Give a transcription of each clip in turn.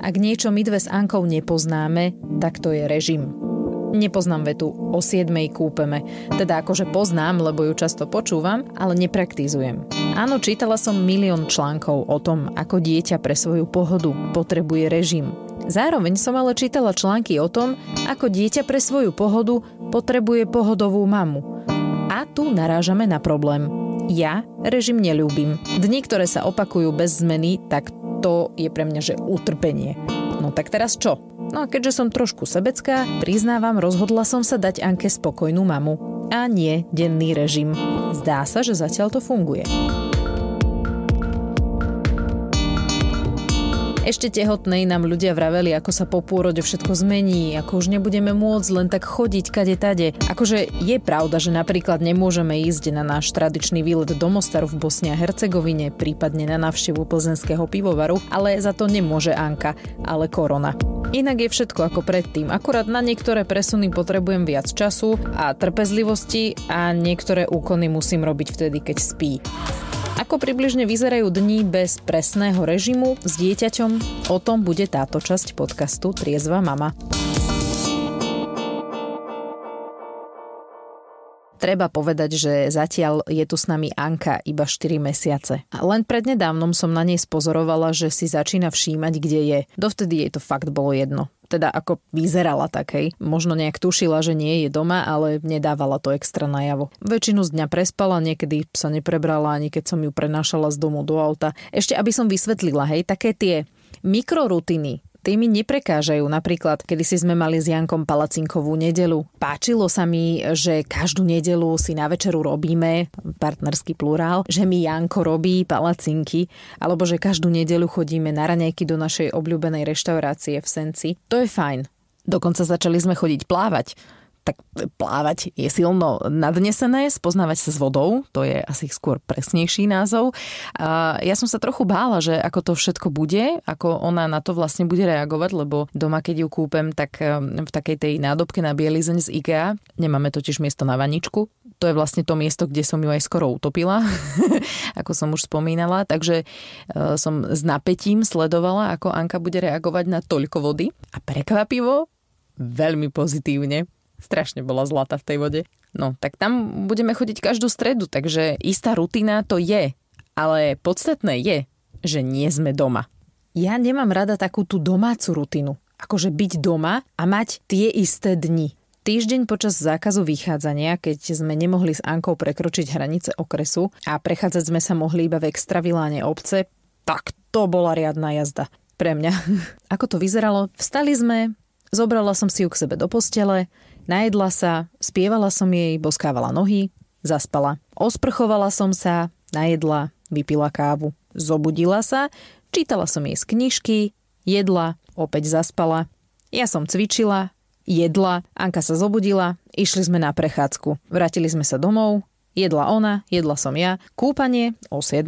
Ak niečo my dve s Ankou nepoznáme, tak to je režim. Nepoznám vetu o 7 kúpeme. Teda akože poznám, lebo ju často počúvam, ale nepraktizujem. Áno, čítala som milión článkov o tom, ako dieťa pre svoju pohodu potrebuje režim. Zároveň som ale čítala články o tom, ako dieťa pre svoju pohodu potrebuje pohodovú mamu. A tu narážame na problém. Ja režim neľúbim. Dni, ktoré sa opakujú bez zmeny, tak to je pre mňa, že utrpenie. No tak teraz čo? No a keďže som trošku sebecká, priznávam, rozhodla som sa dať Anke spokojnú mamu. A nie denný režim. Zdá sa, že zatiaľ to funguje. Ešte tehotnej nám ľudia vraveli, ako sa po pôrode všetko zmení, ako už nebudeme môcť len tak chodiť kade tade. Akože je pravda, že napríklad nemôžeme ísť na náš tradičný výlet do Mostaru v Bosne a Hercegovine, prípadne na návštevu plzenského pivovaru, ale za to nemôže Anka, ale korona. Inak je všetko ako predtým, akurát na niektoré presuny potrebujem viac času a trpezlivosti a niektoré úkony musím robiť vtedy, keď spí. Ako približne vyzerajú dni bez presného režimu s dieťaťom? O tom bude táto časť podcastu Triezva mama. Treba povedať, že zatiaľ je tu s nami Anka iba 4 mesiace. A len prednedávnom som na nej spozorovala, že si začína všímať, kde je. Dovtedy jej to fakt bolo jedno teda ako vyzerala takej. Možno nejak tušila, že nie je doma, ale nedávala to extra najavo. Väčšinu z dňa prespala, niekedy sa neprebrala, ani keď som ju prenášala z domu do auta. Ešte aby som vysvetlila, hej, také tie mikrorutiny tými neprekážajú. Napríklad, kedy si sme mali s Jankom Palacinkovú nedelu. Páčilo sa mi, že každú nedelu si na večeru robíme, partnerský plurál, že mi Janko robí palacinky, alebo že každú nedelu chodíme na raňajky do našej obľúbenej reštaurácie v Senci. To je fajn. Dokonca začali sme chodiť plávať tak plávať je silno nadnesené, spoznávať sa s vodou, to je asi skôr presnejší názov. A ja som sa trochu bála, že ako to všetko bude, ako ona na to vlastne bude reagovať, lebo doma, keď ju kúpem, tak v takej tej nádobke na bielizeň z IKEA, nemáme totiž miesto na vaničku, to je vlastne to miesto, kde som ju aj skoro utopila, ako som už spomínala, takže e, som s napätím sledovala, ako Anka bude reagovať na toľko vody a prekvapivo veľmi pozitívne strašne bola zlata v tej vode. No, tak tam budeme chodiť každú stredu, takže istá rutina to je. Ale podstatné je, že nie sme doma. Ja nemám rada takú tú domácu rutinu. Akože byť doma a mať tie isté dni. Týždeň počas zákazu vychádzania, keď sme nemohli s Ankou prekročiť hranice okresu a prechádzať sme sa mohli iba v extraviláne obce, tak to bola riadna jazda. Pre mňa. Ako to vyzeralo? Vstali sme, zobrala som si ju k sebe do postele, Najedla sa, spievala som jej, boskávala nohy, zaspala. Osprchovala som sa, najedla, vypila kávu. Zobudila sa, čítala som jej z knižky, jedla, opäť zaspala. Ja som cvičila, jedla, Anka sa zobudila, išli sme na prechádzku. Vrátili sme sa domov, jedla ona, jedla som ja, kúpanie o 7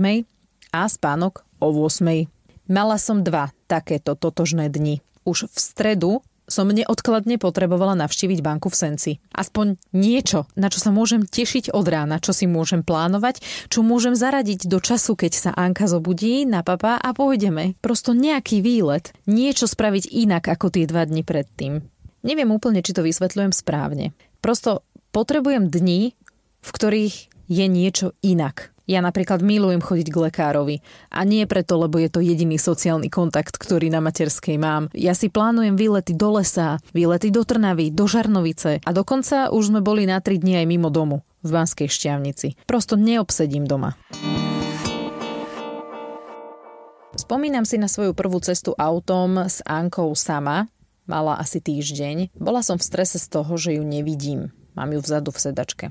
a spánok o 8. Mala som dva takéto totožné dni. Už v stredu som neodkladne potrebovala navštíviť banku v Senci. Aspoň niečo, na čo sa môžem tešiť od rána, čo si môžem plánovať, čo môžem zaradiť do času, keď sa Anka zobudí, na papa a pôjdeme. Prosto nejaký výlet. Niečo spraviť inak ako tie dva dni predtým. Neviem úplne, či to vysvetľujem správne. Prosto potrebujem dni, v ktorých je niečo inak ja napríklad milujem chodiť k lekárovi. A nie preto, lebo je to jediný sociálny kontakt, ktorý na materskej mám. Ja si plánujem výlety do lesa, výlety do Trnavy, do Žarnovice a dokonca už sme boli na 3 dni aj mimo domu, v Banskej šťavnici. Prosto neobsedím doma. Spomínam si na svoju prvú cestu autom s Ankou sama. Mala asi týždeň. Bola som v strese z toho, že ju nevidím. Mám ju vzadu v sedačke.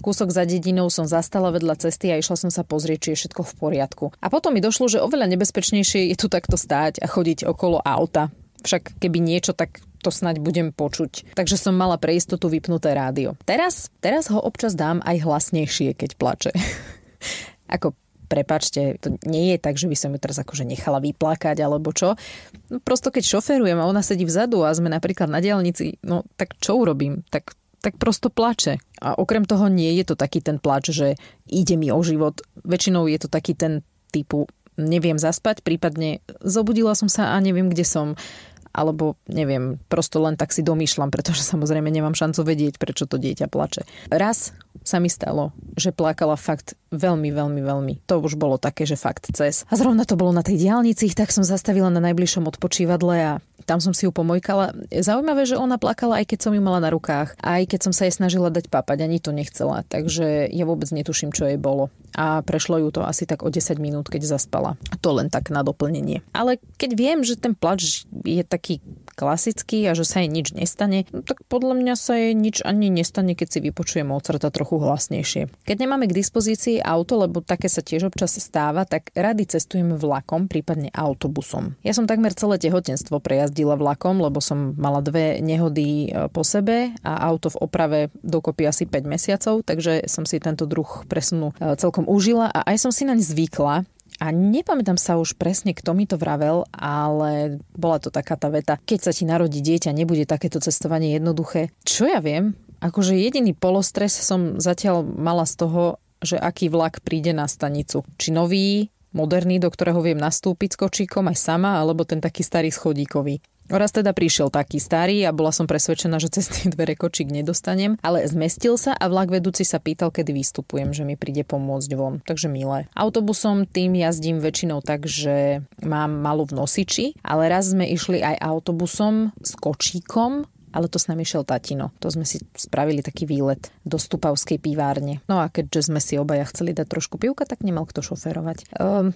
Kúsok za dedinou som zastala vedľa cesty a išla som sa pozrieť, či je všetko v poriadku. A potom mi došlo, že oveľa nebezpečnejšie je tu takto stáť a chodiť okolo auta. Však keby niečo, tak to snaď budem počuť. Takže som mala pre istotu vypnuté rádio. Teraz, teraz ho občas dám aj hlasnejšie, keď plače. Ako prepačte, to nie je tak, že by som ju teraz akože nechala vyplakať alebo čo. No prosto keď šoferujem a ona sedí vzadu a sme napríklad na diálnici, no tak čo urobím? Tak tak prosto plače. A okrem toho nie je to taký ten plač, že ide mi o život. Väčšinou je to taký ten typu neviem zaspať, prípadne zobudila som sa a neviem, kde som. Alebo neviem, prosto len tak si domýšľam, pretože samozrejme nemám šancu vedieť, prečo to dieťa plače. Raz sa mi stalo, že plakala fakt veľmi, veľmi, veľmi. To už bolo také, že fakt cez. A zrovna to bolo na tej diálnici, tak som zastavila na najbližšom odpočívadle a tam som si ju pomojkala. Zaujímavé, že ona plakala, aj keď som ju mala na rukách, aj keď som sa jej snažila dať papať, ani to nechcela, takže ja vôbec netuším, čo jej bolo. A prešlo ju to asi tak o 10 minút, keď zaspala. To len tak na doplnenie. Ale keď viem, že ten plač je taký klasický a že sa jej nič nestane, no, tak podľa mňa sa jej nič ani nestane, keď si vypočuje Mozarta trochu hlasnejšie. Keď nemáme k dispozícii auto, lebo také sa tiež občas stáva, tak rady cestujeme vlakom, prípadne autobusom. Ja som takmer celé tehotenstvo prejazdila vlakom, lebo som mala dve nehody e, po sebe a auto v oprave dokopy asi 5 mesiacov, takže som si tento druh presunu e, celkom užila a aj som si naň zvykla a nepamätám sa už presne, kto mi to vravel, ale bola to taká tá veta, keď sa ti narodí dieťa, nebude takéto cestovanie jednoduché. Čo ja viem, akože jediný polostres som zatiaľ mala z toho, že aký vlak príde na stanicu. Či nový, moderný, do ktorého viem nastúpiť s kočíkom aj sama, alebo ten taký starý schodíkový. Raz teda prišiel taký starý a bola som presvedčená, že cez tie dvere kočík nedostanem, ale zmestil sa a vlak vedúci sa pýtal, kedy vystupujem, že mi príde pomôcť von. Takže milé. Autobusom tým jazdím väčšinou tak, že mám malú v nosiči, ale raz sme išli aj autobusom s kočíkom, ale to s nami šiel tatino. To sme si spravili taký výlet do Stupavskej pivárne. No a keďže sme si obaja chceli dať trošku pivka, tak nemal kto šoferovať. Um,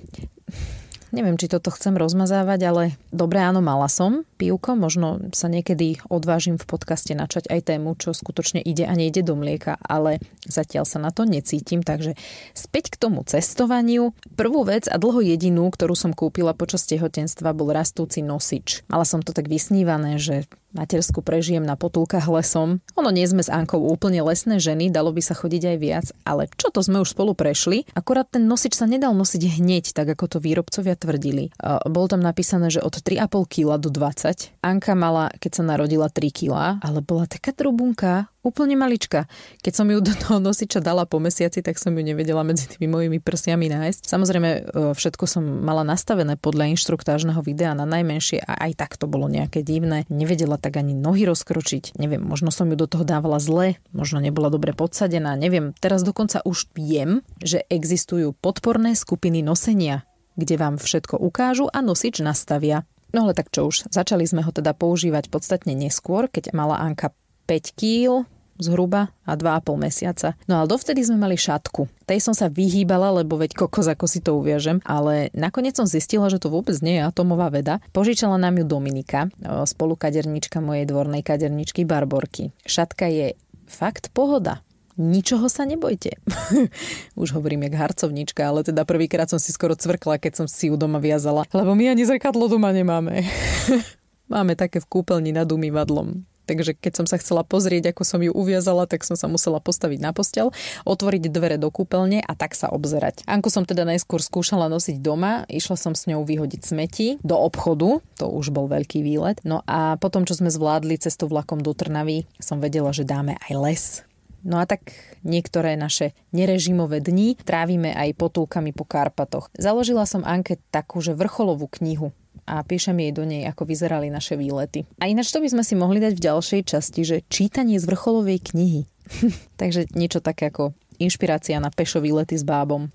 neviem, či toto chcem rozmazávať, ale dobre, áno, mala som pivko. Možno sa niekedy odvážim v podcaste načať aj tému, čo skutočne ide a nejde do mlieka, ale zatiaľ sa na to necítim. Takže späť k tomu cestovaniu. Prvú vec a dlho jedinú, ktorú som kúpila počas tehotenstva, bol rastúci nosič. Mala som to tak vysnívané, že matersku prežijem na potulkách lesom. Ono nie sme s Ankou úplne lesné ženy, dalo by sa chodiť aj viac, ale čo to sme už spolu prešli? Akorát ten nosič sa nedal nosiť hneď, tak ako to výrobcovia potvrdili. Bolo tam napísané, že od 3,5 kg do 20. Anka mala, keď sa narodila, 3 kg, ale bola taká trubunka, úplne malička. Keď som ju do toho nosiča dala po mesiaci, tak som ju nevedela medzi tými mojimi prsiami nájsť. Samozrejme, e, všetko som mala nastavené podľa inštruktážneho videa na najmenšie a aj tak to bolo nejaké divné. Nevedela tak ani nohy rozkročiť. Neviem, možno som ju do toho dávala zle, možno nebola dobre podsadená, neviem. Teraz dokonca už viem, že existujú podporné skupiny nosenia kde vám všetko ukážu a nosič nastavia. No ale tak čo už, začali sme ho teda používať podstatne neskôr, keď mala Anka 5 kg zhruba a 2,5 mesiaca. No ale dovtedy sme mali šatku. Tej som sa vyhýbala, lebo veď kokos, ako si to uviažem, ale nakoniec som zistila, že to vôbec nie je atomová veda. Požičala nám ju Dominika, spolukadernička mojej dvornej kaderničky Barborky. Šatka je fakt pohoda ničoho sa nebojte. Už hovorím jak harcovnička, ale teda prvýkrát som si skoro cvrkla, keď som si ju doma viazala, lebo my ani zrkadlo doma nemáme. Máme také v kúpeľni nad umývadlom. Takže keď som sa chcela pozrieť, ako som ju uviazala, tak som sa musela postaviť na postel, otvoriť dvere do kúpeľne a tak sa obzerať. Anku som teda najskôr skúšala nosiť doma, išla som s ňou vyhodiť smeti do obchodu, to už bol veľký výlet. No a potom, čo sme zvládli cestu vlakom do Trnavy, som vedela, že dáme aj les No a tak niektoré naše nerežimové dni trávime aj potulkami po Karpatoch. Založila som Anke takú, že vrcholovú knihu a píšem jej do nej, ako vyzerali naše výlety. A ináč to by sme si mohli dať v ďalšej časti, že čítanie z vrcholovej knihy. Takže niečo také ako inšpirácia na pešo výlety s bábom.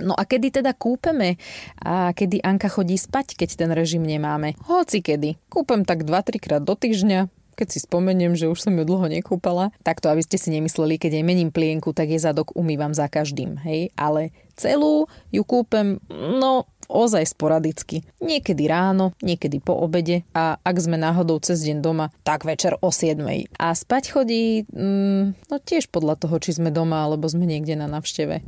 No a kedy teda kúpeme? A kedy Anka chodí spať, keď ten režim nemáme? Hoci kedy. Kúpem tak 2-3 krát do týždňa, keď si spomeniem, že už som ju dlho nekúpala, takto, aby ste si nemysleli, keď jej mením plienku, tak je zadok umývam za každým, hej, ale celú ju kúpem, no ozaj sporadicky. Niekedy ráno, niekedy po obede a ak sme náhodou cez deň doma, tak večer o 7. A spať chodí, mm, no tiež podľa toho, či sme doma alebo sme niekde na navšteve.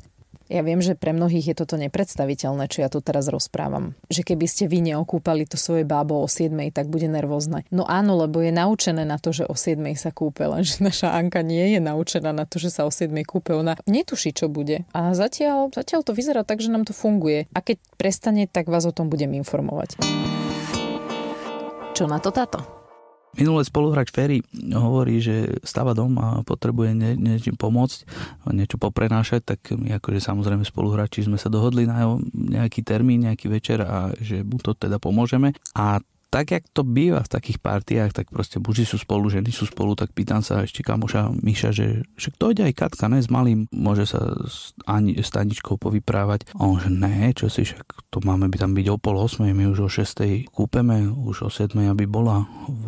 Ja viem, že pre mnohých je toto nepredstaviteľné, čo ja tu teraz rozprávam. Že keby ste vy neokúpali to svoje bábo o 7, tak bude nervózne. No áno, lebo je naučené na to, že o 7 sa kúpe, lenže naša Anka nie je naučená na to, že sa o 7 kúpe. Ona netuší, čo bude. A zatiaľ, zatiaľ to vyzerá tak, že nám to funguje. A keď prestane, tak vás o tom budem informovať. Čo na to táto? Minulé spoluhráč Ferry hovorí, že stáva dom a potrebuje nie, niečím pomôcť, niečo poprenášať, tak my akože samozrejme spoluhráči sme sa dohodli na nejaký termín, nejaký večer a že mu to teda pomôžeme. A tak, jak to býva v takých partiách, tak proste muži sú spolu, ženy sú spolu, tak pýtam sa ešte kamoša Miša, že, že kto ide aj Katka, ne, s malým, môže sa s, ani, s Taničkou povyprávať. A on, že ne, čo si, však to máme by tam byť o pol osmej, my už o šestej kúpeme, už o sedmej, aby bola v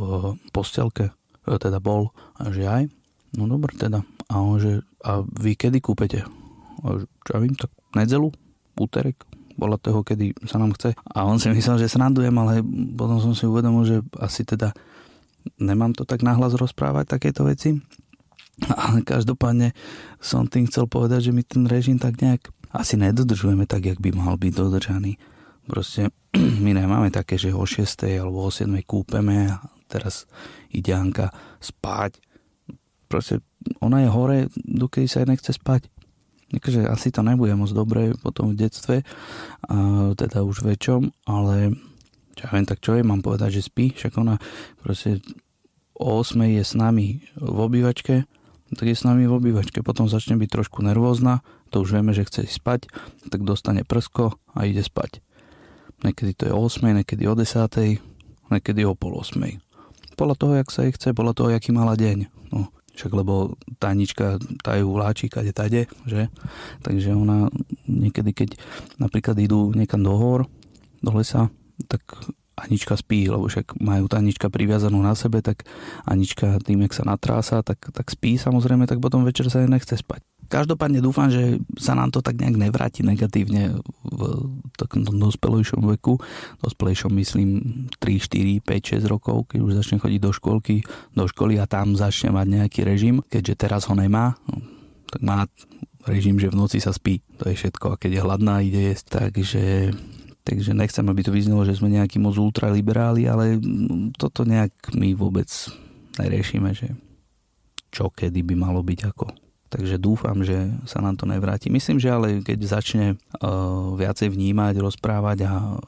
postelke, e, teda bol. A že aj, no dobr, teda. A on, že a vy kedy kúpete? A, čo ja vím, tak nedzelu, úterek, podľa toho, kedy sa nám chce. A on si myslel, že srandujem, ale potom som si uvedomil, že asi teda nemám to tak nahlas rozprávať takéto veci. Ale každopádne som tým chcel povedať, že my ten režim tak nejak asi nedodržujeme tak, jak by mal byť dodržaný. Proste my nemáme také, že o 6. alebo o 7. kúpeme a teraz ide Anka spať. Proste ona je hore, dokedy sa nechce spať. Takže asi to nebude moc dobré potom v detstve, a teda už väčšom, ale čo ja viem, tak čo je, mám povedať, že spí, však ona proste o 8 je s nami v obývačke, tak je s nami v obývačke, potom začne byť trošku nervózna, to už vieme, že chce ísť spať, tak dostane prsko a ide spať. Niekedy to je o 8, niekedy o 10, niekedy o pol 8. Podľa toho, jak sa jej chce, podľa toho, aký mala deň. Však lebo tajnička tá ju vláči kade tade, že? Takže ona niekedy, keď napríklad idú niekam do hor, do lesa, tak Anička spí, lebo však majú tanička priviazanú na sebe, tak Anička tým, jak sa natrása, tak, tak spí samozrejme, tak potom večer sa aj nechce spať. Každopádne dúfam, že sa nám to tak nejak nevráti negatívne v takomto dospelejšom veku. Dospelejšom myslím 3, 4, 5, 6 rokov, keď už začne chodiť do školky, do školy a tam začne mať nejaký režim. Keďže teraz ho nemá, no, tak má režim, že v noci sa spí. To je všetko. A keď je hladná, ide jesť. Takže Takže nechcem, aby to vyznelo, že sme nejakí moc ultraliberáli, ale toto nejak my vôbec neriešime, že čo kedy by malo byť ako. Takže dúfam, že sa nám to nevráti. Myslím, že ale keď začne uh, viacej vnímať, rozprávať a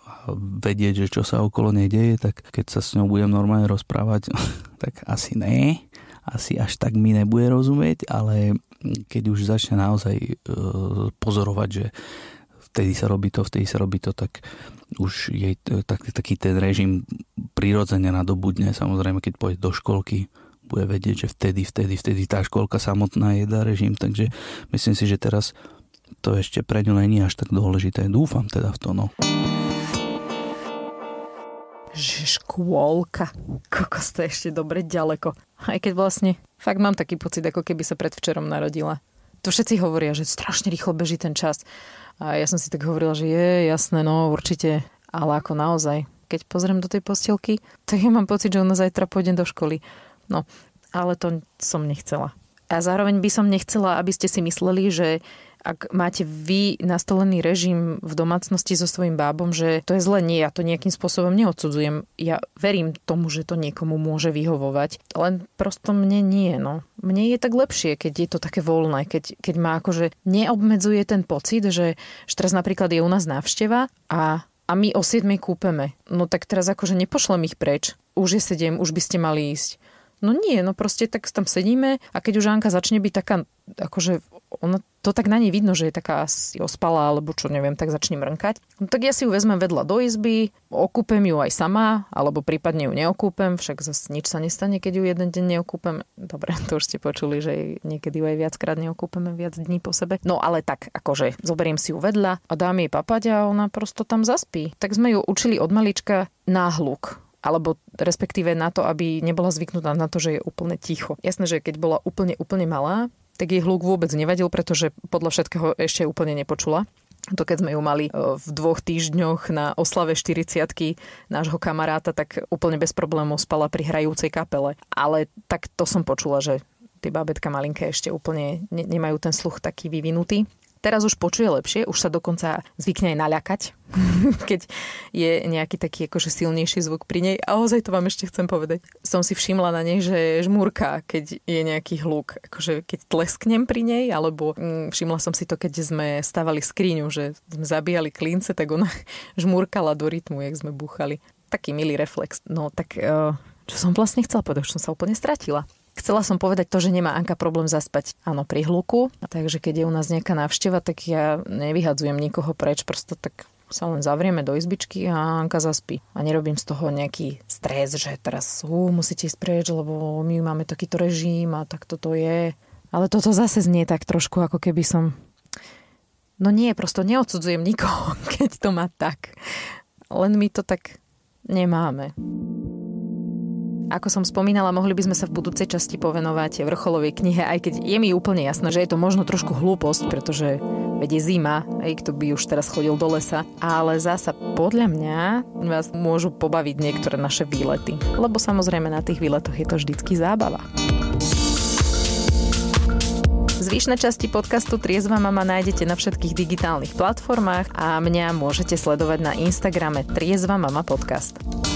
vedieť, že čo sa okolo nej deje, tak keď sa s ňou budem normálne rozprávať, tak asi ne. Asi až tak mi nebude rozumieť, ale keď už začne naozaj uh, pozorovať, že vtedy sa robí to, vtedy sa robí to, tak už jej tak, taký ten režim prirodzene nadobudne. Samozrejme, keď pôjde do školky, bude vedieť, že vtedy, vtedy, vtedy tá školka samotná je dá režim, takže myslím si, že teraz to ešte pre ňu není až tak dôležité. Dúfam teda v to, no. Že škôlka. Kokos to je ešte dobre ďaleko. Aj keď vlastne, fakt mám taký pocit, ako keby sa predvčerom narodila. To všetci hovoria, že strašne rýchlo beží ten čas. A ja som si tak hovorila, že je, jasné, no určite. Ale ako naozaj, keď pozriem do tej postielky, tak ja mám pocit, že ona zajtra pôjde do školy. No, ale to som nechcela. A zároveň by som nechcela, aby ste si mysleli, že ak máte vy nastolený režim v domácnosti so svojím bábom, že to je zle, nie, ja to nejakým spôsobom neodsudzujem. Ja verím tomu, že to niekomu môže vyhovovať, len prosto mne nie, no. Mne je tak lepšie, keď je to také voľné, keď, keď ma akože neobmedzuje ten pocit, že, že teraz napríklad je u nás návšteva a a my o 7 kúpeme. No tak teraz akože nepošlem ich preč. Už je 7, už by ste mali ísť. No nie, no proste tak tam sedíme a keď už Anka začne byť taká, akože ona, to tak na nej vidno, že je taká asi ospala alebo čo neviem, tak začne mrnkať. No tak ja si ju vezmem vedľa do izby, okúpem ju aj sama, alebo prípadne ju neokúpem, však zase nič sa nestane, keď ju jeden deň neokúpem. Dobre, to už ste počuli, že niekedy ju aj viackrát neokúpeme viac dní po sebe. No ale tak, akože zoberiem si ju vedľa a dám jej papať a ona prosto tam zaspí. Tak sme ju učili od malička na hluk alebo respektíve na to, aby nebola zvyknutá na to, že je úplne ticho. Jasné, že keď bola úplne, úplne malá, tak jej hluk vôbec nevadil, pretože podľa všetkého ešte úplne nepočula. To keď sme ju mali e, v dvoch týždňoch na oslave 40 nášho kamaráta, tak úplne bez problémov spala pri hrajúcej kapele. Ale tak to som počula, že tie babetka malinké ešte úplne nemajú ten sluch taký vyvinutý. Teraz už počuje lepšie, už sa dokonca zvykne aj naľakať, keď je nejaký taký akože silnejší zvuk pri nej. A ozaj to vám ešte chcem povedať. Som si všimla na nej, že žmúrka, keď je nejaký hluk. Akože keď tlesknem pri nej, alebo mm, všimla som si to, keď sme stavali skriňu, že sme zabíjali klince, tak ona žmúrkala do rytmu, jak sme búchali. Taký milý reflex. No tak eh, čo som vlastne chcela povedať, už som sa úplne stratila. Chcela som povedať to, že nemá Anka problém zaspať, áno, pri hluku. Takže keď je u nás nejaká návšteva, tak ja nevyhadzujem nikoho preč, prosto tak sa len zavrieme do izbičky a Anka zaspí. A nerobím z toho nejaký stres, že teraz hú, musíte ísť preč, lebo my máme takýto režim a tak toto je. Ale toto zase znie tak trošku, ako keby som... No nie, prosto neodsudzujem nikoho, keď to má tak. Len my to tak nemáme. Ako som spomínala, mohli by sme sa v budúcej časti povenovať vrcholovej knihe, aj keď je mi úplne jasné, že je to možno trošku hlúposť, pretože vedie zima, aj kto by už teraz chodil do lesa. Ale zasa podľa mňa vás môžu pobaviť niektoré naše výlety. Lebo samozrejme na tých výletoch je to vždycky zábava. Zvyšné časti podcastu Triezva mama nájdete na všetkých digitálnych platformách a mňa môžete sledovať na Instagrame Triezva mama podcast.